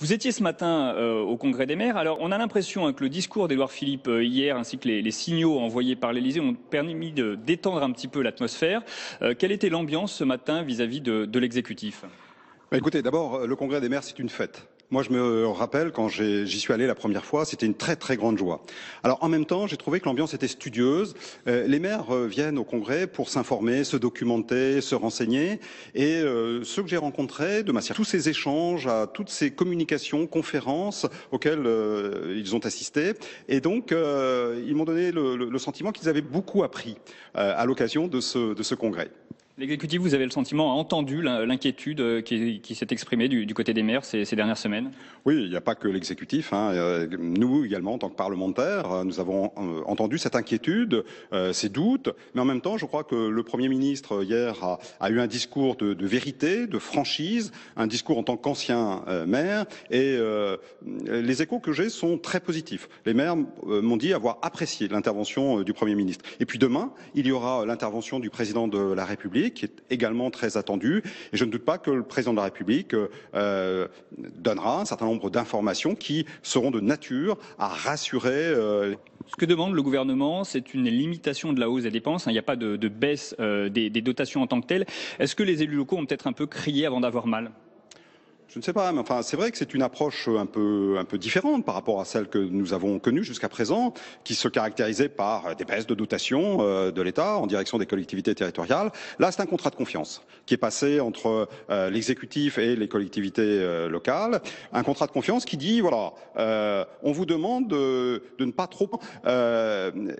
Vous étiez ce matin euh, au Congrès des maires. Alors, on a l'impression hein, que le discours d'Édouard Philippe euh, hier, ainsi que les, signaux envoyés par l'Élysée, ont permis de détendre un petit peu l'atmosphère. Euh, quelle était l'ambiance ce matin vis-à-vis de, l'exécutif bah, Écoutez, d'abord, le Congrès des maires, c'est une fête. Moi, je me euh, rappelle quand j'y suis allé la première fois, c'était une très très grande joie. Alors en même temps, j'ai trouvé que l'ambiance était studieuse. Euh, les maires euh, viennent au congrès pour s'informer, se documenter, se renseigner. Et ceux que j'ai rencontrés, de ma tous ces échanges, à toutes ces communications, conférences auxquelles ils ont assisté, et donc ils m'ont donné le, sentiment qu'ils avaient beaucoup appris à l'occasion de ce congrès. L'exécutif, vous avez le sentiment, a entendu l'inquiétude euh, qui, s'est exprimée du, côté des maires ces, dernières semaines Oui, il n'y a pas que l'exécutif. Hein, nous également, en tant que parlementaires, euh, nous avons euh, entendu cette inquiétude, ces doutes, mais en même temps, je crois que le Premier ministre, hier, a, eu un discours de, vérité, de franchise, un discours en tant qu'ancien maire, et les échos que j'ai sont très positifs. Les maires m'ont dit avoir apprécié l'intervention du Premier ministre. Et puis demain, il y aura l'intervention du Président de la République qui est également très attendu. Et je ne doute pas que le président de la République euh, donnera un certain nombre d'informations qui seront de nature à rassurer. Euh, Ce que demande le gouvernement, c'est une limitation de la hausse des dépenses. Hein, il n'y a pas de, baisse euh, des, des, dotations en tant que telles. Est-ce que les élus locaux ont peut-être un peu crié avant d'avoir mal je ne sais pas, mais enfin, c'est vrai que c'est une approche euh, un peu, un peu différente par rapport à celle que nous avons connue jusqu'à présent, qui se caractérisait par euh, des baisses de dotation euh, de l'État en direction des collectivités territoriales. Là, c'est un contrat de confiance qui est passé entre l'exécutif et les collectivités locales. Un contrat de confiance qui dit, voilà, on vous demande de, ne pas trop...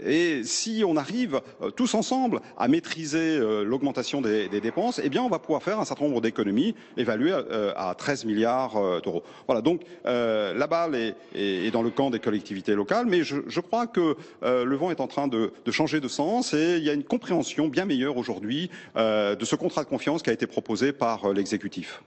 et si on arrive tous ensemble à maîtriser l'augmentation des, des, dépenses, eh bien, on va pouvoir faire un certain nombre d'économies évaluées à 13 milliards euh, d'euros. Voilà, donc euh, la balle est, dans le camp des collectivités locales, mais je, crois que euh, le vent est en train de, changer de sens et il y a une compréhension bien meilleure aujourd'hui de ce contrat de confiance qui a été proposé par l'exécutif.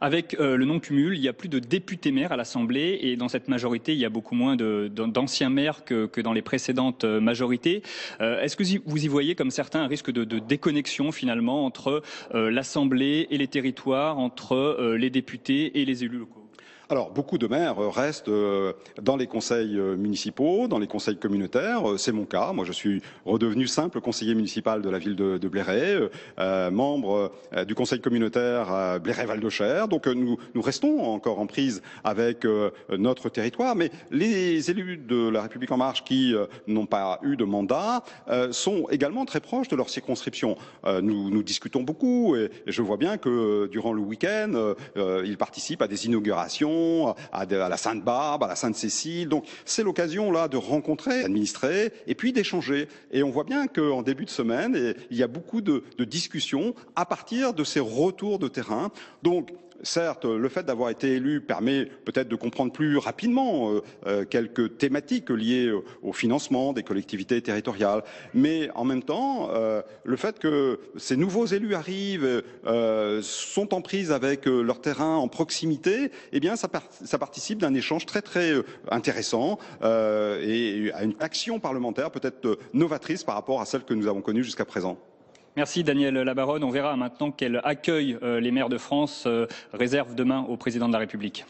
Avec euh, le non-cumul, il y a plus de députés maires à l'Assemblée et dans cette majorité, il y a beaucoup moins d'anciens maires que, dans les précédentes euh, majorités. Euh, est-ce que vous y voyez, comme certains, un risque de, déconnexion finalement entre l'Assemblée et les territoires, entre les députés et les élus locaux alors, beaucoup de maires euh, restent euh, dans les conseils euh, municipaux, dans les conseils communautaires. C'est mon cas. Moi, je suis redevenu simple conseiller municipal de la ville de, de membre du conseil communautaire à Blairet-Val de Cher. Donc, nous, restons encore en prise avec notre territoire. Mais les élus de la République En Marche qui n'ont pas eu de mandat sont également très proches de leur circonscription. Nous, nous, discutons beaucoup et, je vois bien que durant le week-end, ils participent à des inaugurations à, la Sainte-Barbe, à la Sainte-Cécile. Donc c'est l'occasion là de rencontrer d'administrer et puis d'échanger. Et on voit bien qu'en début de semaine, il y a beaucoup de, de discussions à partir de ces retours de terrain. Donc certes, euh, le fait d'avoir été élu permet peut-être de comprendre plus rapidement euh, euh, quelques thématiques liées au financement des collectivités territoriales, mais en même temps, le fait que ces nouveaux élus arrivent, sont en prise avec leur terrain en proximité, eh bien, ça, ça participe d'un échange très très intéressant et à une action parlementaire peut-être novatrice par rapport à celle que nous avons connue jusqu'à présent. Merci Daniel Labaronne. On verra maintenant qu'elle accueille euh, les maires de France euh, réserve demain au président de la République.